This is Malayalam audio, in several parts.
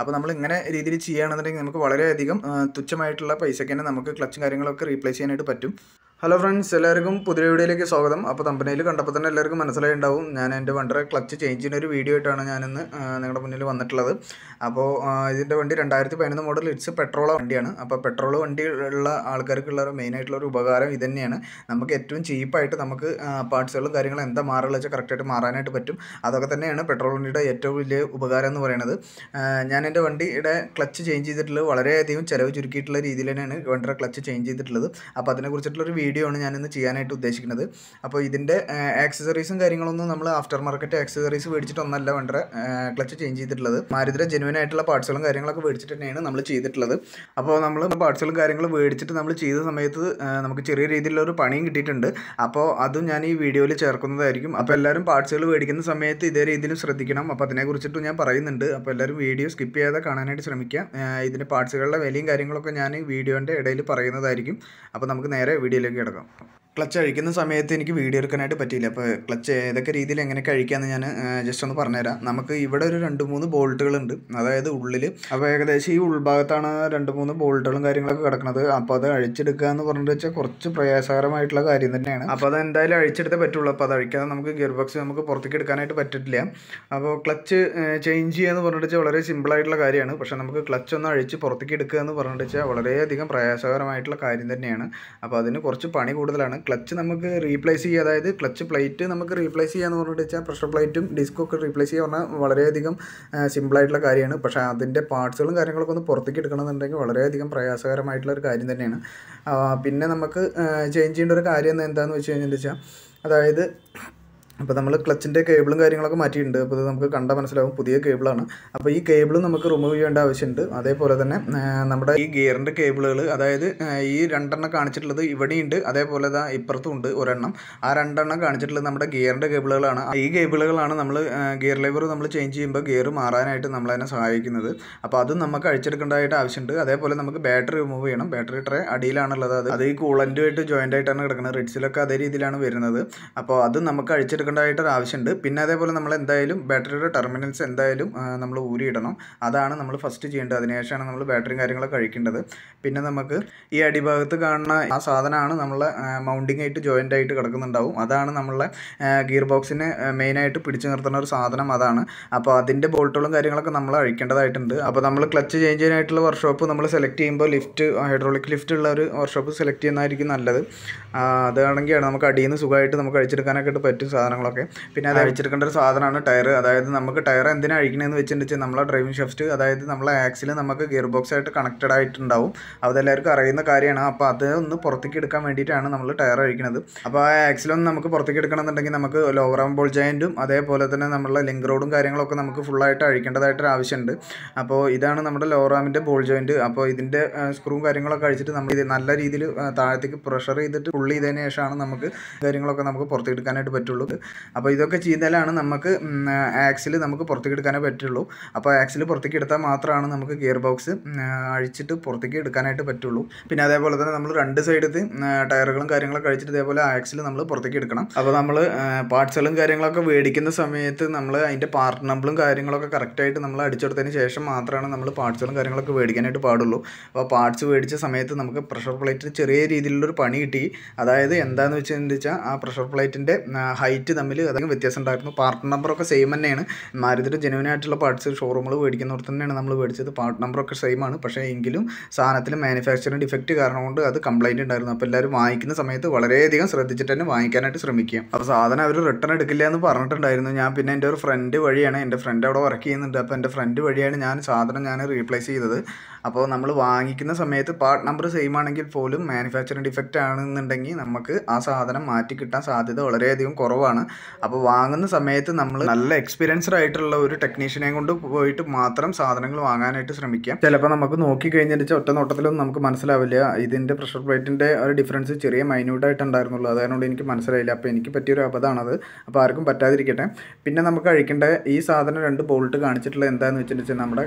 അപ്പോൾ നമ്മൾ ഇങ്ങനെ രീതിയിൽ ചെയ്യുകയാണെന്നുണ്ടെങ്കിൽ നമുക്ക് വളരെയധികം തുച്ഛമായിട്ടുള്ള പൈസയ്ക്ക് തന്നെ നമുക്ക് ക്ലച്ചും കാര്യങ്ങളൊക്കെ റീപ്ലേസ് ചെയ്യാനായിട്ട് പറ്റും ഹലോ ഫ്രണ്ട്സ് എല്ലാവർക്കും പുതിയ വീഡിയോയിലേക്ക് സ്വാഗതം അപ്പോൾ തമ്പനയിൽ കണ്ടപ്പോൾ തന്നെ എല്ലാവർക്കും മനസ്സിലായി ഉണ്ടാവും ഞാൻ എൻ്റെ വണ്ടിയുടെ ക്ലച്ച് ചേഞ്ചിൻ്റെ ഒരു വീഡിയോ ആയിട്ടാണ് ഞാനിന്ന് നിങ്ങളുടെ മുന്നിൽ വന്നിട്ടുള്ളത് അപ്പോൾ ഇതിൻ്റെ വണ്ടി രണ്ടായിരത്തി പതിനൊന്ന് മോഡൽ ഇറ്റ്സ് പെട്രോൾ വണ്ടിയാണ് അപ്പോൾ പെട്രോൾ വണ്ടി ഉള്ള ആൾക്കാർക്കുള്ള ഒരു മെയിനായിട്ടുള്ള ഒരു ഉപകാരം ഇതുതന്നെയാണ് നമുക്ക് ഏറ്റവും ചീപ്പായിട്ട് നമുക്ക് പാർട്സുകളും കാര്യങ്ങളും എന്താ മാറുകയെന്ന് വെച്ചാൽ കറക്റ്റായിട്ട് മാറാനായിട്ട് പറ്റും അതൊക്കെ തന്നെയാണ് പെട്രോൾ വണ്ടിയുടെ ഏറ്റവും വലിയ ഉപകാരം എന്ന് പറയുന്നത് ഞാൻ എൻ്റെ വണ്ടിയുടെ ക്ലച്ച് ചേഞ്ച് ചെയ്തിട്ടുള്ളത് വളരെയധികം ചിലവ് ചുരുക്കിയിട്ടുള്ള രീതിയിൽ തന്നെയാണ് വണ്ടിയുടെ ക്ലച്ച് ചേഞ്ച് ചെയ്തിട്ടുള്ളത് അപ്പോൾ അതിനെക്കുറിച്ചിട്ടുള്ളൊരു വീഡിയോ വീഡിയോ ആണ് ഞാനിന്ന് ചെയ്യാനായിട്ട് ഉദ്ദേശിക്കുന്നത് അപ്പോൾ ഇതിൻ്റെ ആക്സസറീസും കാര്യങ്ങളൊന്നും നമ്മൾ ആഫ്റ്റർ മാർക്കറ്റ് ആക്സസറീസ് മേടിച്ചിട്ടൊന്നല്ല വേണ്ട ക്ലച്ച് ചേഞ്ച് ചെയ്തിട്ടുള്ളത് മാരുതിയുടെ ജെനുവൻ ആയിട്ടുള്ള പാർട്സുകളും കാര്യങ്ങളൊക്കെ മേടിച്ചിട്ട് തന്നെയാണ് നമ്മൾ ചെയ്തിട്ടുള്ളത് അപ്പോൾ നമ്മൾ പാർട്സുകളും കാര്യങ്ങളും മേടിച്ചിട്ട് നമ്മൾ ചെയ്ത സമയത്ത് നമുക്ക് ചെറിയ രീതിയിലുള്ള ഒരു പണിയും കിട്ടിയിട്ടുണ്ട് അപ്പോൾ അതും ഞാൻ ഈ വീഡിയോയിൽ ചേർക്കുന്നതായിരിക്കും അപ്പോൾ എല്ലാവരും പാർട്സുകൾ മേടിക്കുന്ന സമയത്ത് ഇതേ രീതിയിൽ ശ്രദ്ധിക്കണം അപ്പോൾ അതിനെക്കുറിച്ചിട്ടും ഞാൻ പറയുന്നുണ്ട് അപ്പോൾ എല്ലാവരും വീഡിയോ സ്കിപ്പ് ചെയ്യാതെ കാണാനായിട്ട് ശ്രമിക്കുക ഇതിൻ്റെ പാർട്സുകളുടെ വിലയും കാര്യങ്ങളൊക്കെ ഞാൻ വീഡിയോൻ്റെ ഇടയിൽ പറയുന്നതായിരിക്കും അപ്പോൾ നമുക്ക് നേരെ വീഡിയോയിലേക്ക് കിടക്കാം ക്ലച്ച് അഴിക്കുന്ന സമയത്ത് എനിക്ക് വീഡിയോ എടുക്കാനായിട്ട് പറ്റിയില്ല അപ്പോൾ ക്ലച്ച് ഏതൊക്കെ രീതിയിൽ എങ്ങനെ കഴിക്കാമെന്ന് ഞാൻ ജസ്റ്റ് ഒന്ന് പറഞ്ഞുതരാം നമുക്ക് ഇവിടെ ഒരു രണ്ട് മൂന്ന് ബോൾട്ടുകളുണ്ട് അതായത് ഉള്ളിൽ അപ്പോൾ ഏകദേശം ഈ ഉൾഭാഗത്താണ് രണ്ട് മൂന്ന് ബോൾട്ടുകളും കാര്യങ്ങളൊക്കെ കിടക്കുന്നത് അപ്പോൾ അത് അഴിച്ചെടുക്കുക എന്ന് പറഞ്ഞിട്ട് വെച്ചാൽ കുറച്ച് പ്രയാസകരമായിട്ടുള്ള കാര്യം തന്നെയാണ് അപ്പോൾ അത് എന്തായാലും അഴിച്ചെടുത്തേ പറ്റുള്ളൂ അപ്പോൾ അത് അഴിക്കാതെ നമുക്ക് ഗിയർ ബോക്സ് നമുക്ക് പുറത്തേക്ക് എടുക്കാനായിട്ട് പറ്റില്ല അപ്പോൾ ക്ലച്ച് ചേഞ്ച് ചെയ്യുക എന്ന് പറഞ്ഞിട്ട് വെച്ചാൽ വളരെ സിമ്പിളായിട്ടുള്ള കാര്യമാണ് പക്ഷേ നമുക്ക് ക്ലച്ച് ഒന്ന് അഴിച്ച് പുറത്തേക്ക് എടുക്കുക എന്ന് പറഞ്ഞിട്ട് വെച്ചാൽ വളരെയധികം പ്രയാസകരമായിട്ടുള്ള കാര്യം തന്നെയാണ് അപ്പോൾ അതിന് കുറച്ച് പണി കൂടുതലാണ് ക്ലച്ച് നമുക്ക് റീപ്ലേസ് ചെയ്യുക അതായത് ക്ലച്ച് പ്ലേറ്റ് നമുക്ക് റീപ്ലേസ് ചെയ്യാന്ന് പറഞ്ഞിട്ട് വെച്ചാൽ പ്രഷർ പ്ലേറ്റും ഡിസ്കൊക്കെ റീപ്ലേസ് ചെയ്യുക പറഞ്ഞാൽ വളരെയധികം സിമ്പിളായിട്ടുള്ള കാര്യമാണ് പക്ഷേ അതിൻ്റെ പാർട്സുകളും കാര്യങ്ങളൊക്കെ ഒന്ന് പുറത്തേക്ക് എടുക്കണമെന്നുണ്ടെങ്കിൽ വളരെയധികം പ്രയാസകരമായിട്ടുള്ള ഒരു കാര്യം തന്നെയാണ് പിന്നെ നമുക്ക് ചേഞ്ച് ചെയ്യേണ്ട ഒരു കാര്യം എന്താണെന്ന് വെച്ച് കഴിഞ്ഞാൽ വെച്ചാൽ അതായത് അപ്പോൾ നമ്മൾ ക്ലച്ചിൻ്റെ കേബിളും കാര്യങ്ങളൊക്കെ മാറ്റിയിട്ടുണ്ട് അപ്പോൾ ഇത് നമുക്ക് കണ്ടാൽ മനസ്സിലാവും പുതിയ കേബിളാണ് അപ്പോൾ ഈ കേബിൾ നമുക്ക് റിമൂവ് ചെയ്യേണ്ട ആവശ്യമുണ്ട് അതേപോലെ തന്നെ നമ്മുടെ ഈ ഗിയറിൻ്റെ കേബിളുകൾ അതായത് ഈ രണ്ടെണ്ണം കാണിച്ചിട്ടുള്ളത് ഇവിടെയുണ്ട് അതേപോലെ തന്നെ ഇപ്പുറത്തും ഉണ്ട് ഒരെണ്ണം ആ രണ്ടെണ്ണം കാണിച്ചിട്ടുള്ളത് നമ്മുടെ ഗിയറിൻ്റെ കേബിളുകളാണ് ഈ കേബിളുകളാണ് നമ്മൾ ഗിയർ ലൈവർ നമ്മൾ ചേഞ്ച് ചെയ്യുമ്പോൾ ഗിയർ മാറാനായിട്ട് നമ്മളതിനെ സഹായിക്കുന്നത് അപ്പോൾ അത് നമുക്ക് അഴിച്ചെടുക്കേണ്ടതായിട്ട് ആവശ്യമുണ്ട് അതേപോലെ നമുക്ക് ബാറ്ററി റിമൂവ് ചെയ്യണം ബാറ്ററി ട്രേ അടിയിലാണുള്ളത് അത് അത് ഈ കൂളൻ്റുമായിട്ട് ജോയിൻ്റ് ആയിട്ടാണ് കിടക്കുന്നത് റിഡ്സിലൊക്കെ അതേ രീതിയിലാണ് വരുന്നത് അപ്പോൾ അത് നമുക്ക് അഴിച്ചെടുക്കണം എടുക്കേണ്ടതായിട്ട് ഒരു ആവശ്യമുണ്ട് പിന്നെ അതേപോലെ നമ്മൾ എന്തായാലും ബാറ്ററിയുടെ ടെർമിനൽസ് എന്തായാലും നമ്മൾ ഊരിയിടണം അതാണ് നമ്മൾ ഫസ്റ്റ് ചെയ്യേണ്ടത് അതിനുശേഷമാണ് നമ്മൾ ബാറ്ററിയും കാര്യങ്ങളൊക്കെ കഴിക്കേണ്ടത് പിന്നെ നമുക്ക് ഈ അടിഭാഗത്ത് കാണുന്ന ആ സാധനമാണ് നമ്മളെ മൗണ്ടിങ് ആയിട്ട് ജോയിൻ്റ് ആയിട്ട് കിടക്കുന്നുണ്ടാവും അതാണ് നമ്മളെ ഗിയർ ബോക്സിനെ മെയിനായിട്ട് പിടിച്ചു നിർത്തുന്ന ഒരു സാധനം അതാണ് അപ്പോൾ അതിൻ്റെ ബോൾട്ടുകളും കാര്യങ്ങളൊക്കെ നമ്മൾ അഴിക്കേണ്ടതായിട്ടുണ്ട് അപ്പോൾ നമ്മൾ ക്ലച്ച് ചേഞ്ച് ചെയ്യാനായിട്ടുള്ള വർക്ക്ഷോപ്പ് നമ്മൾ സെലക്ട് ചെയ്യുമ്പോൾ ലിഫ്റ്റ് ഹൈഡ്രോളിക് ലിഫ്റ്റ് ഉള്ള ഒരു വർക്ക്ഷോപ്പ് സെലക്ട് ചെയ്യുന്നതായിരിക്കും നല്ലത് അതാണെങ്കിൽ നമുക്ക് അടിയിൽ നിന്ന് സുഖമായിട്ട് നമുക്ക് അഴിച്ചെടുക്കാനൊക്കെ പറ്റും സാധനങ്ങൾ കാര്യങ്ങളൊക്കെ പിന്നെ അത് അഴിച്ചെടുക്കേണ്ട ഒരു സാധനമാണ് ടയർ അതായത് നമുക്ക് ടയർ എന്തിനാണ് അഴിക്കണമെന്ന് വെച്ചിട്ടുണ്ടെങ്കിൽ നമ്മളെ ഡ്രൈവിംഗ് ഷെഫ്റ്റ് അതായത് നമ്മളെ ആക്സിൽ നമുക്ക് ഗിയർ ബോക്സ് ആയിട്ട് കണക്റ്റഡ് ആയിട്ടുണ്ടാവും അതെല്ലാവർക്കും അറിയുന്ന കാര്യമാണ് അപ്പോൾ അത് ഒന്ന് പുറത്തേക്ക് എടുക്കാൻ വേണ്ടിയിട്ടാണ് നമ്മൾ ടയർ അഴിക്കുന്നത് അപ്പോൾ ആ ആക്സിലൊന്നും നമുക്ക് പുറത്തേക്ക് എടുക്കണമെന്നുണ്ടെങ്കിൽ നമുക്ക് ലോവർ ആം ബോൾ ജയൻറ്റും അതേപോലെ തന്നെ നമ്മളെ ലിങ്ക് റോഡും കാര്യങ്ങളൊക്കെ നമുക്ക് ഫുള്ളായിട്ട് അഴിക്കേണ്ടതായിട്ടൊരു ആവശ്യമുണ്ട് അപ്പോൾ ഇതാണ് നമ്മുടെ ലോവർ ആമിൻ്റെ ബോൾ ജോയിൻറ്റ് അപ്പോൾ ഇതിൻ്റെ സ്ക്രൂവും കാര്യങ്ങളൊക്കെ അഴിച്ചിട്ട് നമ്മൾ ഇത് നല്ല രീതിയിൽ താഴത്തേക്ക് പ്രഷർ ചെയ്തിട്ട് ഫുള്ള് ചെയ്തതിന് ശേഷമാണ് നമുക്ക് കാര്യങ്ങളൊക്കെ നമുക്ക് പുറത്തെടുക്കാനായിട്ട് പറ്റുള്ളൂ അപ്പോൾ ഇതൊക്കെ ചെയ്താലാണ് നമുക്ക് ആക്സിൽ നമുക്ക് പുറത്തേക്ക് എടുക്കാനേ പറ്റുള്ളൂ അപ്പോൾ ആക്സിൽ പുറത്തേക്ക് എടുത്താൽ മാത്രമാണ് നമുക്ക് ഗിയർ ബോക്സ് അഴിച്ചിട്ട് പുറത്തേക്ക് എടുക്കാനായിട്ട് പറ്റുള്ളൂ പിന്നെ അതേപോലെ തന്നെ നമ്മൾ രണ്ട് സൈഡത്ത് ടയറുകളും കാര്യങ്ങളൊക്കെ അഴിച്ചിട്ട് ഇതേപോലെ ആക്സിൽ നമ്മൾ പുറത്തേക്ക് എടുക്കണം അപ്പോൾ നമ്മൾ പാർട്സുകളും കാര്യങ്ങളൊക്കെ മേടിക്കുന്ന സമയത്ത് നമ്മൾ അതിൻ്റെ പാർട്ട് നമ്പറും കാര്യങ്ങളൊക്കെ കറക്റ്റായിട്ട് നമ്മൾ അടിച്ചെടുത്തതിന് ശേഷം മാത്രമാണ് നമ്മൾ പാർട്സുകളും കാര്യങ്ങളൊക്കെ മേടിക്കാനായിട്ട് പാടുള്ളൂ അപ്പോൾ പാർട്സ് മേടിച്ച സമയത്ത് നമുക്ക് പ്രഷർ പ്ലേറ്റിന് ചെറിയ രീതിയിലുള്ളൊരു പണി കിട്ടി അതായത് എന്താണെന്ന് വെച്ചാൽ ആ പ്രഷർ പ്ലേറ്റിൻ്റെ ഹൈറ്റ് തമ്മിൽ അധികം വ്യത്യാസം ഉണ്ടായിരുന്നു പാർട്ട് നമ്പറൊക്കെ സെയിം തന്നെയാണ് മാരുതിയുടെ ജെനുവൻ ആയിട്ടുള്ള പാർട്സ് മേടിക്കുന്ന മേടിക്കുന്നിടത്ത് തന്നെയാണ് നമ്മൾ മേടിച്ചത് പാർട്ട് നമ്പറൊക്കെ സെയിം ആണ് പക്ഷേ എങ്കിലും സാധനത്തിൽ മാനുഫാക്ചറിങ് ഡിഫക്റ്റ് കാരണം കൊണ്ട് അത് കംപ്ലൈൻറ്റ് ഉണ്ടായിരുന്നു അപ്പോൾ എല്ലാവരും വാങ്ങിക്കുന്ന സമയത്ത് വളരെയധികം ശ്രദ്ധിച്ചിട്ട് തന്നെ വാങ്ങിക്കാനായിട്ട് ശ്രമിക്കുക അപ്പോൾ സാധനം അവർ റിട്ടേൺ എടുക്കില്ല എന്ന് പറഞ്ഞിട്ടുണ്ടായിരുന്നു ഞാൻ പിന്നെ എൻ്റെ ഒരു ഫ്രണ്ട് വഴിയാണ് എൻ്റെ ഫ്രണ്ട് അവിടെ വർക്ക് ചെയ്യുന്നുണ്ട് അപ്പോൾ എൻ്റെ ഫ്രണ്ട് വഴിയാണ് ഞാൻ സാധനം ഞാൻ റീപ്ലേസ് ചെയ്തത് അപ്പോൾ നമ്മൾ വാങ്ങിക്കുന്ന സമയത്ത് പാർട്ട് നമ്പർ സെയിം ആണെങ്കിൽ പോലും മാനുഫാക്ചറിങ് ഡിഫക്റ്റ് ആണെന്നുണ്ടെങ്കിൽ നമുക്ക് ആ സാധനം മാറ്റി കിട്ടാൻ സാധ്യത വളരെയധികം കുറവാണ് ആണ് അപ്പോൾ വാങ്ങുന്ന സമയത്ത് നമ്മൾ നല്ല എക്സ്പീരിയൻസ്ഡ് ആയിട്ടുള്ള ഒരു ടെക്നീഷ്യനെ കൊണ്ട് പോയിട്ട് മാത്രം സാധനങ്ങൾ വാങ്ങാനായിട്ട് ശ്രമിക്കാം ചിലപ്പോൾ നമുക്ക് നോക്കി കഴിഞ്ഞിട്ട് ഒറ്റ നോട്ടത്തിലൊന്നും നമുക്ക് മനസ്സിലാവില്ല ഇതിൻ്റെ പ്രഷർ പ്ലേറ്റിൻ്റെ ഒരു ഡിഫറൻസ് ചെറിയ മൈന്യൂട്ടായിട്ട് ഉണ്ടായിരുന്നുള്ളൂ അതുകൊണ്ട് എനിക്ക് മനസ്സിലായില്ല അപ്പോൾ എനിക്ക് പറ്റിയൊരു അബദ്ധമാണത് അപ്പോൾ ആർക്കും പറ്റാതിരിക്കട്ടെ പിന്നെ നമുക്ക് കഴിക്കേണ്ട ഈ സാധനം രണ്ട് ബോൾട്ട് കാണിച്ചിട്ടുള്ള എന്താണെന്ന് വെച്ചിട്ടുണ്ടെങ്കിൽ നമ്മുടെ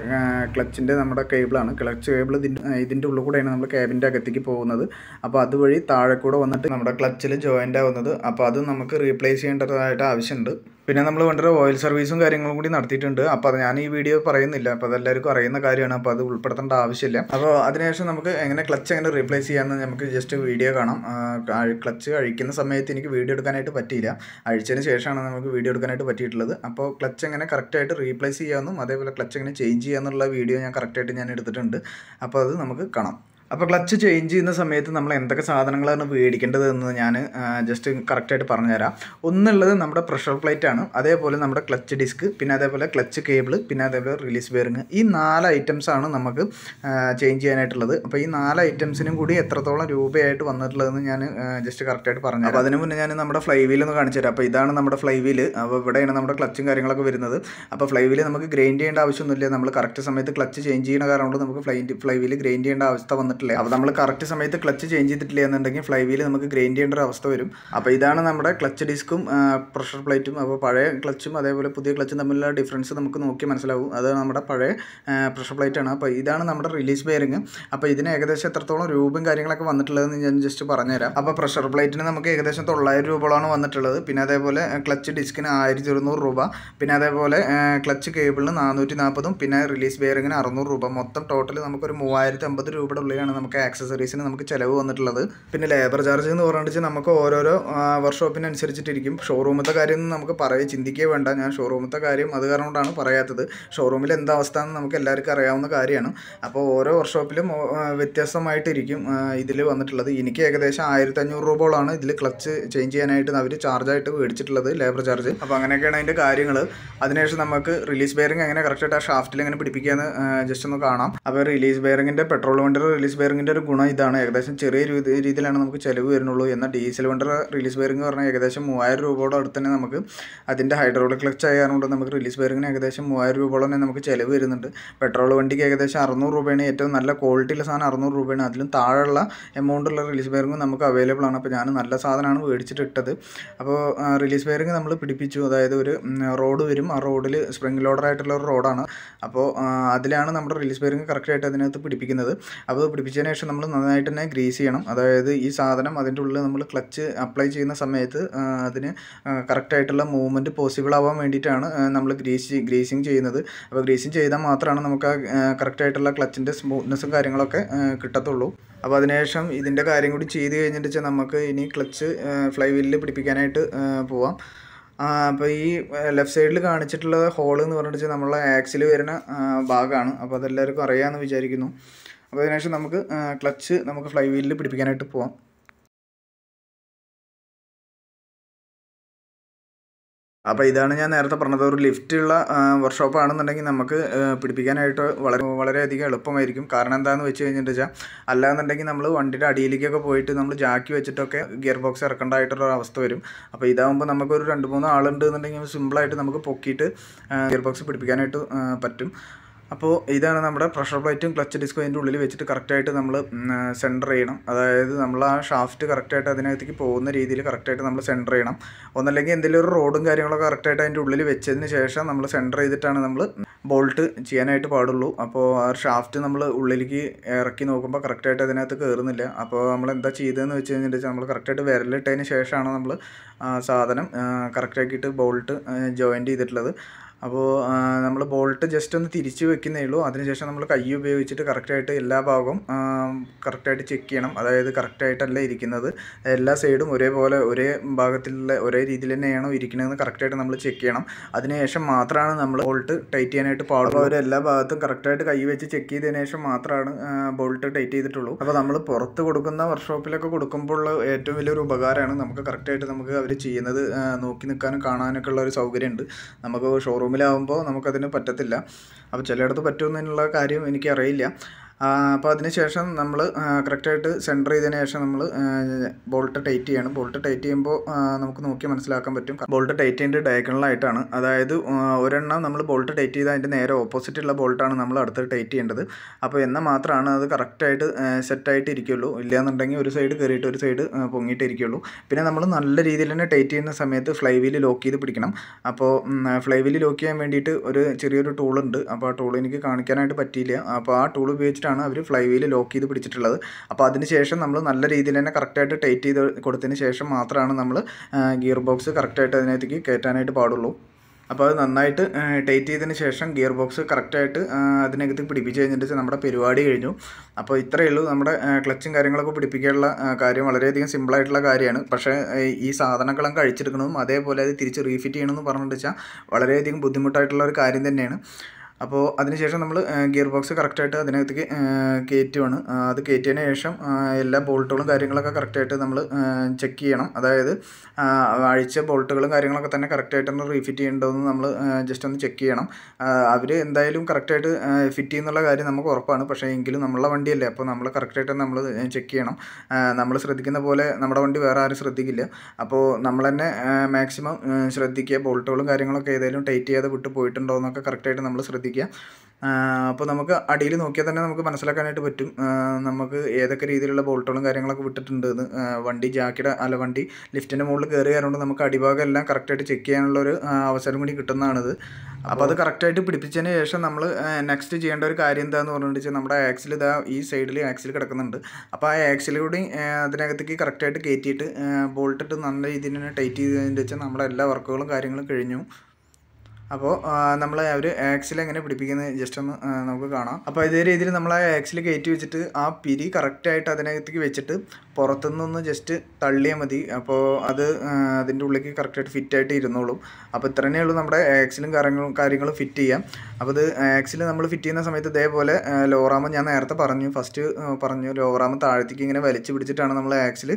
ക്ലച്ചിൻ്റെ നമ്മുടെ കേബിളാണ് ക്ലച്ച് കേബിൾ ഇതിൻ്റെ ഇതിൻ്റെ ഉള്ളിൽ കൂടെയാണ് നമ്മൾ ക്യാബിൻ്റെ അകത്തേക്ക് പോകുന്നത് അപ്പോൾ അതുവഴി താഴെ കൂടെ വന്നിട്ട് നമ്മുടെ ക്ലച്ചിൽ ജോയിൻ്റ് ആവുന്നത് അപ്പോൾ അത് നമുക്ക് റീപ്ലേസ് ചെയ്യേണ്ട വേണ്ടതായിട്ട് ആവശ്യമുണ്ട് പിന്നെ നമ്മൾ വേണ്ട ഓയിൽ സർവീസും കാര്യങ്ങളും കൂടി നടത്തിയിട്ടുണ്ട് അപ്പോൾ അത് ഞാൻ ഈ വീഡിയോ പറയുന്നില്ല അപ്പോൾ അതെല്ലാവർക്കും അറിയുന്ന കാര്യമാണ് അപ്പോൾ അത് ഉൾപ്പെടുത്തേണ്ട ആവശ്യമില്ല അപ്പോൾ അതിനുശേഷം നമുക്ക് എങ്ങനെ ക്ലച്ച് എങ്ങനെ റീപ്ലേസ് ചെയ്യാമെന്ന് നമുക്ക് ജസ്റ്റ് വീഡിയോ കാണാം ക്ലച്ച് അഴിക്കുന്ന സമയത്ത് എനിക്ക് വീഡിയോ എടുക്കാനായിട്ട് പറ്റിയില്ല അഴിച്ചതിന് ശേഷമാണ് നമുക്ക് വീഡിയോ എടുക്കാനായിട്ട് പറ്റിയിട്ടുള്ളത് അപ്പോൾ ക്ലച്ച് എങ്ങനെ കറക്റ്റായിട്ട് റീപ്ലേസ് ചെയ്യാമെന്നും അതേപോലെ ക്ലച്ച് എങ്ങനെ ചേഞ്ച് ചെയ്യാമെന്നുള്ള വീഡിയോ ഞാൻ കറക്റ്റായിട്ട് ഞാൻ എടുത്തിട്ടുണ്ട് അപ്പോൾ അത് നമുക്ക് കാണാം അപ്പോൾ ക്ലച്ച് ചേഞ്ച് ചെയ്യുന്ന സമയത്ത് നമ്മൾ എന്തൊക്കെ സാധനങ്ങളാണ് മേടിക്കേണ്ടത് എന്ന് ഞാൻ ജസ്റ്റ് കറക്റ്റായിട്ട് പറഞ്ഞുതരാം ഒന്നുള്ളത് നമ്മുടെ പ്രഷർ പ്ലേറ്റ് ആണ് അതേപോലെ നമ്മുടെ ക്ലച്ച് ഡിസ്ക് പിന്നെ അതേപോലെ ക്ലച്ച് കേബിൾ പിന്നെ അതേപോലെ റിലീസ് ബെയറിങ് ഈ നാല് ഐറ്റംസ് ആണ് നമുക്ക് ചേഞ്ച് ചെയ്യാനായിട്ടുള്ളത് അപ്പോൾ ഈ നാല് ഐറ്റംസിനും കൂടി എത്രത്തോളം രൂപയായിട്ട് വന്നിട്ടുള്ളതെന്ന് ഞാൻ ജസ്റ്റ് കറക്റ്റായിട്ട് പറഞ്ഞു അപ്പോൾ അതിന് മുന്നേ ഞാൻ നമ്മുടെ ഫ്ലൈ വീൽ ഒന്ന് കാണിച്ചു തരാം അപ്പോൾ ഇതാണ് നമ്മുടെ ഫ്ലൈ വീൽ അപ്പോൾ ഇവിടെയാണ് നമ്മുടെ ക്ലച്ചും കാര്യങ്ങളൊക്കെ വരുന്നത് അപ്പോൾ ഫ്ലൈ വീൽ നമുക്ക് ഗ്രൈൻഡ് ചെയ്യേണ്ട ആവശ്യമൊന്നുമില്ല നമ്മൾ കറക്റ്റ് സമയത്ത് ക്ലച്ച് ചേഞ്ച് ചെയ്യുന്ന കാരണം കൊണ്ട് നമുക്ക് ഫ്ലൈ ഫ്ലൈ വീൽ ഗ്രൈൻഡ് ചെയ്യേണ്ട അവസ്ഥ വന്നിട്ടില്ല പറഞ്ഞിട്ടില്ലേ അപ്പോൾ നമ്മൾ കറക്റ്റ് സമയത്ത് ക്ലച്ച് ചേഞ്ച് ചെയ്തിട്ടില്ല എന്നുണ്ടെങ്കിൽ ഫ്ലൈ വീൽ നമുക്ക് ഗ്രൈൻഡ് ചെയ്യേണ്ട ഒരു അവസ്ഥ വരും അപ്പോൾ ഇതാണ് നമ്മുടെ ക്ലച്ച് ഡിസ്ക്കും പ്രഷർ പ്ലേറ്റും അപ്പോൾ പഴയ ക്ലച്ചും അതേപോലെ പുതിയ ക്ലച്ചും തമ്മിലുള്ള ഡിഫറൻസ് നമുക്ക് നോക്കി മനസ്സിലാവും അത് നമ്മുടെ പഴയ പ്രഷർ പ്ലേറ്റാണ് അപ്പോൾ ഇതാണ് നമ്മുടെ റിലീസ് ബെയറിങ് അപ്പോൾ ഇതിന് ഏകദേശം എത്രത്തോളം രൂപയും കാര്യങ്ങളൊക്കെ വന്നിട്ടുള്ളതെന്ന് ഞാൻ ജസ്റ്റ് പറഞ്ഞുതരാം അപ്പോൾ പ്രഷർ പ്ലേറ്റിന് നമുക്ക് ഏകദേശം തൊള്ളായിരം രൂപകളാണ് വന്നിട്ടുള്ളത് പിന്നെ അതേപോലെ ക്ലച്ച് ഡിസ്കിന് ആയിരത്തി ഒരുന്നൂറ് രൂപ പിന്നെ അതേപോലെ ക്ലച്ച് കേബിളിന് നാനൂറ്റി നാൽപ്പതും പിന്നെ റിലീസ് ബെയറിങ്ങിന് അറുന്നൂറ് രൂപ മൊത്തം ടോട്ടൽ നമുക്കൊരു മൂവായിരത്തി അമ്പത് രൂപയുടെ ഉള്ളിൽ രൂപയാണ് നമുക്ക് ആക്സസറീസിന് നമുക്ക് ചിലവ് വന്നിട്ടുള്ളത് പിന്നെ ലേബർ ചാർജ് എന്ന് പറഞ്ഞിട്ട് നമുക്ക് ഓരോരോ വർക്ക്ഷോപ്പിനനുസരിച്ചിട്ടിരിക്കും ഷോറൂമത്തെ കാര്യം നമുക്ക് പറയുക ചിന്തിക്കേ വേണ്ട ഞാൻ ഷോറൂമത്തെ കാര്യം അത് കാരണം കൊണ്ടാണ് പറയാത്തത് ഷോറൂമിൽ എന്താ അവസ്ഥ എന്ന് നമുക്ക് എല്ലാവർക്കും അറിയാവുന്ന കാര്യമാണ് അപ്പോൾ ഓരോ വർക്ക്ഷോപ്പിലും വ്യത്യസ്തമായിട്ടിരിക്കും ഇതിൽ വന്നിട്ടുള്ളത് എനിക്ക് ഏകദേശം ആയിരത്തി അഞ്ഞൂറ് രൂപയോളാണ് ഇതിൽ ക്ലച്ച് ചേഞ്ച് ചെയ്യാനായിട്ട് അവർ ചാർജായിട്ട് മേടിച്ചിട്ടുള്ളത് ലേബർ ചാർജ് അപ്പോൾ അങ്ങനെയൊക്കെയാണ് അതിൻ്റെ കാര്യങ്ങൾ അതിനുശേഷം നമുക്ക് റിലീസ് ബെയറിംഗ് എങ്ങനെ കറക്റ്റായിട്ട് ആ ഷാഫ്റ്റിൽ എങ്ങനെ പിടിപ്പിക്കുകയെന്ന് ജസ്റ്റ് ഒന്ന് കാണാം അപ്പോൾ റിലീസ് ബെയറിങ്ങിൻ്റെ പെട്രോൾ വണ്ടിയുടെ റിലീസ് റിലീസ് ബെയറിങ്ങിൻ്റെ ഒരു ഗുണം ഇതാണ് ഏകദേശം ചെറിയ രീതിയിലാണ് നമുക്ക് ചിലവ് വരുന്നുള്ളൂ എന്നാൽ ഡീസൽ വണ്ടർ റിലീസ് ബെയറിംഗ് പറഞ്ഞാൽ ഏകദേശം മൂവായിരം രൂപയോടെ അടുത്ത് തന്നെ നമുക്ക് അതിൻ്റെ ഹൈഡ്രോളിക് ക്ലച്ച് ആയതുകൊണ്ട് നമുക്ക് റിലീസ് ബെയറിങ്ങിന് ഏകദേശം മൂവായിരം രൂപയോളം തന്നെ നമുക്ക് ചിലവ് വരുന്നുണ്ട് പെട്രോൾ വണ്ടിക്ക് ഏകദേശം അറുന്നൂറ് രൂപയാണ് ഏറ്റവും നല്ല ക്വാളിറ്റിയുള്ള സാധനം അറുന്നൂറ് രൂപയാണ് അതിലും താഴെയുള്ള എമൗണ്ടുള്ള റിലീസ് ബെയറിംഗ് നമുക്ക് അവൈലബിൾ ആണ് അപ്പോൾ ഞാൻ നല്ല സാധനമാണ് മേടിച്ചിട്ടിട്ടത് ഇട്ടത് അപ്പോൾ റിലീസ് ബെയറിംഗ് നമ്മൾ പിടിപ്പിച്ചു അതായത് ഒരു റോഡ് വരും ആ റോഡിൽ സ്പ്രിംഗ് ലോഡർ ആയിട്ടുള്ള ഒരു റോഡാണ് അപ്പോൾ അതിലാണ് നമ്മുടെ റിലീസ് ബെയറിംഗ് കറക്റ്റായിട്ട് അതിനകത്ത് പിടിപ്പിക്കുന്നത് അപ്പോൾ പിടിപ്പിച്ചതിന് ശേഷം നമ്മൾ നന്നായിട്ട് തന്നെ ഗ്രീസ് ചെയ്യണം അതായത് ഈ സാധനം അതിൻ്റെ ഉള്ളിൽ നമ്മൾ ക്ലച്ച് അപ്ലൈ ചെയ്യുന്ന സമയത്ത് അതിന് കറക്റ്റായിട്ടുള്ള മൂവ്മെൻറ്റ് പോസിബിൾ ആവാൻ വേണ്ടിയിട്ടാണ് നമ്മൾ ഗ്രീസ് ഗ്രീസിങ് ചെയ്യുന്നത് അപ്പോൾ ഗ്രീസിങ് ചെയ്താൽ മാത്രമാണ് നമുക്ക് ആ കറക്റ്റായിട്ടുള്ള ക്ലച്ചിൻ്റെ സ്മൂത്ത്നെസ്സും കാര്യങ്ങളൊക്കെ കിട്ടത്തുള്ളൂ അപ്പോൾ അതിനുശേഷം ഇതിൻ്റെ കാര്യം കൂടി ചെയ്ത് കഴിഞ്ഞിട്ട് വെച്ചാൽ നമുക്ക് ഇനി ക്ലച്ച് ഫ്ലൈ വീലിൽ പിടിപ്പിക്കാനായിട്ട് പോവാം അപ്പോൾ ഈ ലെഫ്റ്റ് സൈഡിൽ കാണിച്ചിട്ടുള്ള ഹോൾ എന്ന് പറഞ്ഞിട്ട് നമ്മളെ ആക്സിൽ വരുന്ന ഭാഗമാണ് അപ്പോൾ അതെല്ലാവർക്കും അറിയാമെന്ന് വിചാരിക്കുന്നു അപ്പോൾ അതിനുശേഷം നമുക്ക് ക്ലച്ച് നമുക്ക് ഫ്ലൈ വീലിൽ പിടിപ്പിക്കാനായിട്ട് പോവാം അപ്പോൾ ഇതാണ് ഞാൻ നേരത്തെ പറഞ്ഞത് ഒരു ലിഫ്റ്റുള്ള വർക്ക്ഷോപ്പ് ആണെന്നുണ്ടെങ്കിൽ നമുക്ക് പിടിപ്പിക്കാനായിട്ട് വളരെ വളരെയധികം എളുപ്പമായിരിക്കും കാരണം എന്താണെന്ന് വെച്ച് കഴിഞ്ഞിട്ട് അല്ലാന്നുണ്ടെങ്കിൽ നമ്മൾ വണ്ടിയുടെ അടിയിലേക്കൊക്കെ പോയിട്ട് നമ്മൾ ജാക്കി വെച്ചിട്ടൊക്കെ ഗിയർ ബോക്സ് ഇറക്കേണ്ടതായിട്ടുള്ള അവസ്ഥ വരും അപ്പോൾ ഇതാകുമ്പോൾ നമുക്കൊരു രണ്ട് മൂന്ന് ആളുണ്ട് എന്നുണ്ടെങ്കിൽ സിമ്പിളായിട്ട് നമുക്ക് പൊക്കിയിട്ട് ഗിയർ ബോക്സ് പിടിപ്പിക്കാനായിട്ട് പറ്റും അപ്പോൾ ഇതാണ് നമ്മുടെ പ്രഷർ പ്ലേറ്റും ക്ലച്ച് ഡിസ്കും അതിൻ്റെ ഉള്ളിൽ വെച്ചിട്ട് കറക്റ്റായിട്ട് നമ്മൾ സെൻറ്റർ ചെയ്യണം അതായത് നമ്മൾ ആ ഷാഫ്റ്റ് കറക്റ്റായിട്ട് അതിനകത്തേക്ക് പോകുന്ന രീതിയിൽ കറക്റ്റായിട്ട് നമ്മൾ സെൻറ്റർ ചെയ്യണം ഒന്നല്ലെങ്കിൽ എന്തെങ്കിലും ഒരു റോഡും കാര്യങ്ങളൊക്കെ കറക്റ്റായിട്ട് അതിൻ്റെ ഉള്ളിൽ വെച്ചതിന് ശേഷം നമ്മൾ സെൻറ്റർ ചെയ്തിട്ടാണ് നമ്മൾ ബോൾട്ട് ചെയ്യാനായിട്ട് പാടുള്ളൂ അപ്പോൾ ആ ഷാഫ്റ്റ് നമ്മൾ ഉള്ളിലേക്ക് ഇറക്കി നോക്കുമ്പോൾ കറക്റ്റായിട്ട് അതിനകത്ത് കയറുന്നില്ല അപ്പോൾ നമ്മൾ എന്താ ചെയ്തതെന്ന് വെച്ച് കഴിഞ്ഞിട്ട് നമ്മൾ കറക്റ്റായിട്ട് വിരലിട്ടതിന് ശേഷമാണ് നമ്മൾ സാധനം കറക്റ്റാക്കിയിട്ട് ബോൾട്ട് ജോയിൻറ്റ് ചെയ്തിട്ടുള്ളത് അപ്പോൾ നമ്മൾ ബോൾട്ട് ജസ്റ്റ് ഒന്ന് തിരിച്ച് വെക്കുന്നേ ഉള്ളൂ അതിനുശേഷം നമ്മൾ കൈ ഉപയോഗിച്ചിട്ട് കറക്റ്റായിട്ട് എല്ലാ ഭാഗവും കറക്റ്റായിട്ട് ചെക്ക് ചെയ്യണം അതായത് കറക്റ്റായിട്ടല്ല ഇരിക്കുന്നത് എല്ലാ സൈഡും ഒരേപോലെ ഒരേ ഭാഗത്തിലുള്ള ഒരേ രീതിയിൽ തന്നെയാണോ ഇരിക്കുന്നതെന്ന് കറക്റ്റായിട്ട് നമ്മൾ ചെക്ക് ചെയ്യണം അതിനുശേഷം മാത്രമാണ് നമ്മൾ ബോൾട്ട് ടൈറ്റ് ചെയ്യാനായിട്ട് പാടുള്ളൂ അവർ എല്ലാ ഭാഗത്തും കറക്റ്റായിട്ട് കൈ വെച്ച് ചെക്ക് ചെയ്തതിന് ശേഷം മാത്രമാണ് ബോൾട്ട് ടൈറ്റ് ചെയ്തിട്ടുള്ളൂ അപ്പോൾ നമ്മൾ പുറത്ത് കൊടുക്കുന്ന വർക്ക്ഷോപ്പിലൊക്കെ കൊടുക്കുമ്പോഴുള്ള ഏറ്റവും വലിയൊരു ഉപകാരമാണ് നമുക്ക് കറക്റ്റായിട്ട് നമുക്ക് അവർ ചെയ്യുന്നത് നോക്കി നിൽക്കാനും കാണാനൊക്കെ ഉള്ള ഒരു സൗകര്യമുണ്ട് നമുക്ക് ഷോറൂം റൂമിലാവുമ്പോൾ നമുക്കതിന് പറ്റത്തില്ല അപ്പോൾ ചിലയിടത്ത് പറ്റുമെന്നുള്ള കാര്യം എനിക്കറിയില്ല അപ്പോൾ അതിനുശേഷം ശേഷം നമ്മൾ കറക്റ്റായിട്ട് സെൻറ്റർ ചെയ്തതിന് ശേഷം നമ്മൾ ബോൾട്ട് ടൈറ്റ് ചെയ്യണം ബോൾട്ട് ടൈറ്റ് ചെയ്യുമ്പോൾ നമുക്ക് നോക്കി മനസ്സിലാക്കാൻ പറ്റും ബോൾട്ട് ടൈറ്റ് ചെയ്യേണ്ട ഡയഗണലായിട്ടാണ് അതായത് ഒരെണ്ണം നമ്മൾ ബോൾട്ട് ടൈറ്റ് ചെയ്ത് അതിൻ്റെ നേരെ ഓപ്പോസിറ്റുള്ള ബോൾട്ടാണ് നമ്മൾ അടുത്ത് ടൈറ്റ് ചെയ്യേണ്ടത് അപ്പോൾ എന്നാൽ മാത്രമാണ് അത് കറക്റ്റായിട്ട് സെറ്റായിട്ട് ഇരിക്കുള്ളൂ ഇല്ലയെന്നുണ്ടെങ്കിൽ ഒരു സൈഡ് കയറിയിട്ട് ഒരു സൈഡ് പൊങ്ങിയിട്ട് പിന്നെ നമ്മൾ നല്ല രീതിയിൽ തന്നെ ടൈറ്റ് ചെയ്യുന്ന സമയത്ത് ഫ്ലൈ വീല് ലോക്ക് ചെയ്ത് പിടിക്കണം അപ്പോൾ ഫ്ലൈ വീല് ലോക്ക് ചെയ്യാൻ വേണ്ടിയിട്ട് ഒരു ചെറിയൊരു ടൂളുണ്ട് അപ്പോൾ ആ ടൂൾ എനിക്ക് കാണിക്കാനായിട്ട് പറ്റിയില്ല അപ്പോൾ ആ ടൂൾ ഉപയോഗിച്ചിട്ടാണ് വെച്ചിട്ടാണ് അവർ ഫ്ലൈ വീല് ലോക്ക് ചെയ്ത് പിടിച്ചിട്ടുള്ളത് അപ്പോൾ അതിന് ശേഷം നമ്മൾ നല്ല രീതിയിൽ തന്നെ കറക്റ്റായിട്ട് ടൈറ്റ് ചെയ്ത് കൊടുത്തതിന് ശേഷം മാത്രമാണ് നമ്മൾ ഗിയർ ബോക്സ് കറക്റ്റായിട്ട് അതിനകത്തേക്ക് കയറ്റാനായിട്ട് പാടുള്ളൂ അപ്പോൾ അത് നന്നായിട്ട് ടൈറ്റ് ചെയ്തതിന് ശേഷം ഗിയർ ബോക്സ് കറക്റ്റായിട്ട് അതിനകത്ത് പിടിപ്പിച്ച് കഴിഞ്ഞിട്ട് നമ്മുടെ പരിപാടി കഴിഞ്ഞു അപ്പോൾ ഇത്രയേ ഉള്ളൂ നമ്മുടെ ക്ലച്ചും കാര്യങ്ങളൊക്കെ പിടിപ്പിക്കാനുള്ള കാര്യം വളരെയധികം സിമ്പിളായിട്ടുള്ള കാര്യമാണ് പക്ഷേ ഈ സാധനങ്ങളും കഴിച്ചെടുക്കണമെന്നും അതേപോലെ അത് തിരിച്ച് റീഫിറ്റ് ചെയ്യണമെന്ന് പറഞ്ഞിട്ട് വെച്ചാൽ വളരെയധികം ബുദ്ധിമുട്ടായിട്ടുള്ള ഒരു കാര്യം തന്നെയാണ് അപ്പോൾ അതിനുശേഷം നമ്മൾ ഗിയർ ബോക്സ് കറക്റ്റായിട്ട് അതിനകത്തേക്ക് കയറ്റുവാണ് അത് കയറ്റിയതിന് ശേഷം എല്ലാ ബോൾട്ടുകളും കാര്യങ്ങളൊക്കെ കറക്റ്റായിട്ട് നമ്മൾ ചെക്ക് ചെയ്യണം അതായത് അഴിച്ച ബോൾട്ടുകളും കാര്യങ്ങളൊക്കെ തന്നെ കറക്റ്റായിട്ട് ഒന്ന് റീഫിറ്റ് ചെയ്യേണ്ടതെന്ന് നമ്മൾ ജസ്റ്റ് ഒന്ന് ചെക്ക് ചെയ്യണം അവർ എന്തായാലും കറക്റ്റായിട്ട് ഫിറ്റ് ചെയ്യുന്നുള്ള കാര്യം നമുക്ക് ഉറപ്പാണ് പക്ഷേ എങ്കിലും നമ്മളെ വണ്ടിയല്ലേ അപ്പോൾ നമ്മൾ കറക്റ്റായിട്ട് നമ്മൾ ചെക്ക് ചെയ്യണം നമ്മൾ ശ്രദ്ധിക്കുന്ന പോലെ നമ്മുടെ വണ്ടി വേറെ ആരും ശ്രദ്ധിക്കില്ല അപ്പോൾ നമ്മൾ തന്നെ മാക്സിമം ശ്രദ്ധിക്കുക ബോൾട്ടുകളും കാര്യങ്ങളൊക്കെ ഏതായാലും ടൈറ്റ് ചെയ്യാതെ വിട്ട് പോയിട്ടുണ്ടോ എന്നൊക്കെ കറക്റ്റായിട്ട് നമ്മൾ ശ്രദ്ധിക്കുക ഉപയോഗിക്കുക അപ്പോൾ നമുക്ക് അടിയിൽ നോക്കിയാൽ തന്നെ നമുക്ക് മനസ്സിലാക്കാനായിട്ട് പറ്റും നമുക്ക് ഏതൊക്കെ രീതിയിലുള്ള ബോൾട്ടുകളും കാര്യങ്ങളൊക്കെ വിട്ടിട്ടുണ്ട് എന്ന് വണ്ടി ജാക്കിയുടെ അല്ല വണ്ടി ലിഫ്റ്റിൻ്റെ മുകളിൽ കയറി കയറുകൊണ്ട് നമുക്ക് അടിഭാഗം എല്ലാം കറക്റ്റായിട്ട് ചെക്ക് ചെയ്യാനുള്ള ഒരു അവസരം കൂടി കിട്ടുന്നതാണിത് അപ്പോൾ അത് കറക്റ്റായിട്ട് പിടിപ്പിച്ചതിന് ശേഷം നമ്മൾ നെക്സ്റ്റ് ചെയ്യേണ്ട ഒരു കാര്യം എന്താണെന്ന് പറഞ്ഞിട്ട് നമ്മുടെ ആക്സിൽ ഇതാ ഈ സൈഡിൽ ആക്സിൽ കിടക്കുന്നുണ്ട് അപ്പോൾ ആ ആക്സിലൂടെ അതിനകത്തേക്ക് കറക്റ്റായിട്ട് കയറ്റിയിട്ട് ബോൾട്ടിട്ട് നല്ല രീതിയിൽ തന്നെ ടൈറ്റ് ചെയ്തതിന് വെച്ചാൽ നമ്മുടെ എല്ലാ വർക്കുകളും കാര്യങ്ങളും കഴിഞ്ഞു അപ്പോൾ നമ്മൾ അവർ ആക്സിൽ എങ്ങനെ പിടിപ്പിക്കുന്നത് ജസ്റ്റ് ഒന്ന് നമുക്ക് കാണാം അപ്പോൾ ഇതേ രീതിയിൽ നമ്മൾ ആ ആക്സിൽ കയറ്റി വെച്ചിട്ട് ആ പിരി കറക്റ്റായിട്ട് അതിനകത്തേക്ക് വെച്ചിട്ട് പുറത്തുനിന്നൊന്ന് ജസ്റ്റ് തള്ളിയാൽ മതി അപ്പോൾ അത് അതിൻ്റെ ഉള്ളിൽ കറക്റ്റായിട്ട് ഫിറ്റ് ആയിട്ട് ഇരുന്നോളും അപ്പോൾ ഇത്ര തന്നെ ഉള്ളൂ നമ്മുടെ ആക്സിലും കാര്യങ്ങളും കാര്യങ്ങളും ഫിറ്റ് ചെയ്യാം അപ്പോൾ അത് ആക്സിൽ നമ്മൾ ഫിറ്റ് ചെയ്യുന്ന സമയത്ത് ഇതേപോലെ ലോറാമ ഞാൻ നേരത്തെ പറഞ്ഞു ഫസ്റ്റ് പറഞ്ഞു ലോറാമ താഴത്തേക്ക് ഇങ്ങനെ വലിച്ചു പിടിച്ചിട്ടാണ് നമ്മൾ ആക്സിൽ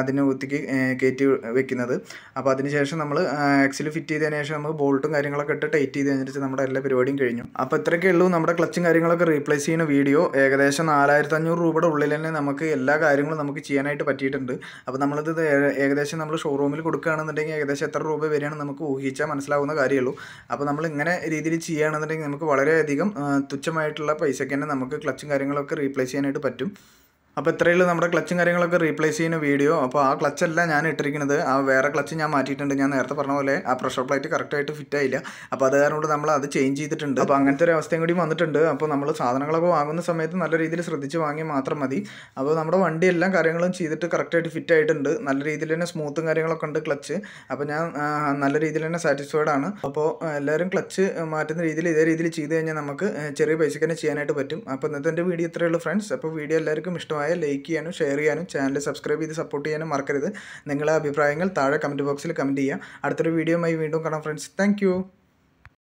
അതിന് ഊത്തിക്ക് കയറ്റി വെക്കുന്നത് അപ്പോൾ അതിനുശേഷം നമ്മൾ ആക്സിൽ ഫിറ്റ് ചെയ്തതിന് ശേഷം നമ്മൾ ബോൾട്ടും കാര്യങ്ങളൊക്കെ ഇട്ട് ടൈറ്റ് ചെയ്ത് കഴിഞ്ഞിട്ട് നമ്മുടെ എല്ലാ പരിപാടിയും കഴിഞ്ഞു അപ്പോൾ ഇത്രയൊക്കെ ഉള്ളൂ നമ്മുടെ ക്ലച്ചും കാര്യങ്ങളൊക്കെ റീപ്ലേസ് ചെയ്യുന്ന വീഡിയോ ഏകദേശം നാലായിരത്തഞ്ഞൂറ് രൂപയുടെ ഉള്ളിൽ തന്നെ നമുക്ക് എല്ലാ കാര്യങ്ങളും നമുക്ക് ചെയ്യാനായിട്ട് പറ്റിയിട്ടുണ്ട് അപ്പോൾ നമ്മളിത് ഏകദേശം നമ്മൾ ഷോറൂമിൽ കൊടുക്കുകയാണെന്നുണ്ടെങ്കിൽ ഏകദേശം എത്ര രൂപ വരെയാണ് നമുക്ക് ഊഹിച്ചാൽ മനസ്സിലാവുന്ന കാര്യമുള്ളൂ അപ്പോൾ നമ്മൾ ഇങ്ങനെ രീതിയിൽ ചെയ്യുകയാണെന്നുണ്ടെങ്കിൽ നമുക്ക് വളരെയധികം തുച്ഛമായിട്ടുള്ള പൈസയ്ക്ക് തന്നെ നമുക്ക് ക്ലച്ചും കാര്യങ്ങളൊക്കെ റീപ്ലേസ് ചെയ്യാനായിട്ട് പറ്റും അപ്പോൾ ഉള്ളൂ നമ്മുടെ ക്ലച്ചും കാര്യങ്ങളൊക്കെ റീപ്ലേസ് ചെയ്യുന്ന വീഡിയോ അപ്പോൾ ആ ക്ലച്ചല്ല ഞാൻ ഇട്ടിരിക്കുന്നത് ആ വേറെ ക്ലച്ച് ഞാൻ മാറ്റിയിട്ടുണ്ട് ഞാൻ നേരത്തെ പറഞ്ഞ പോലെ ആ പ്രഷർ പ്ലേറ്റ് കറക്റ്റായിട്ട് ഫിറ്റ് ആയില്ല അപ്പോൾ അത് കാരണം നമ്മൾ അത് ചേഞ്ച് ചെയ്തിട്ടുണ്ട് അപ്പോൾ അങ്ങനത്തെ ഒരു അവസ്ഥയും കൂടി വന്നിട്ടുണ്ട് അപ്പോൾ നമ്മൾ സാധനങ്ങളൊക്കെ വാങ്ങുന്ന സമയത്ത് നല്ല രീതിയിൽ ശ്രദ്ധിച്ച് വാങ്ങിയാൽ മാത്രം മതി അപ്പോൾ നമ്മുടെ വണ്ടി എല്ലാ കാര്യങ്ങളും ചെയ്തിട്ട് കറക്റ്റായിട്ട് ഫിറ്റ് ആയിട്ടുണ്ട് നല്ല രീതിയിൽ തന്നെ സ്മൂത്തും കാര്യങ്ങളൊക്കെ ഉണ്ട് ക്ലച്ച് അപ്പോൾ ഞാൻ നല്ല രീതിയിൽ തന്നെ സാറ്റിസ്ഫൈഡ് ആണ് അപ്പോൾ എല്ലാവരും ക്ലച്ച് മാറ്റുന്ന രീതിയിൽ ഇതേ രീതിയിൽ ചെയ്ത് കഴിഞ്ഞാൽ നമുക്ക് ചെറിയ പൈസക്ക് തന്നെ ചെയ്യാനായിട്ട് പറ്റും അപ്പോൾ ഇന്നത്തെ എൻ്റെ വീഡിയോ ഇത്രയുള്ളൂ ഫ്രണ്ട്സ് അപ്പോൾ വീഡിയോ എല്ലാവർക്കും ഇഷ്ടമായി ആയ ലൈക്ക് ചെയ്യാനും ഷെയർ ചെയ്യാനും ചാനൽ സബ്സ്ക്രൈബ് ചെയ്ത് സപ്പോർട്ട് ചെയ്യാനും മറക്കരുത് നിങ്ങളുടെ അഭിപ്രായങ്ങൾ താഴെ കമൻറ്റ് ബോക്സിൽ കമൻറ്റ് ചെയ്യുക അടുത്തൊരു വീഡിയോ വീണ്ടും കാണാം ഫ്രണ്ട്സ് താങ്ക്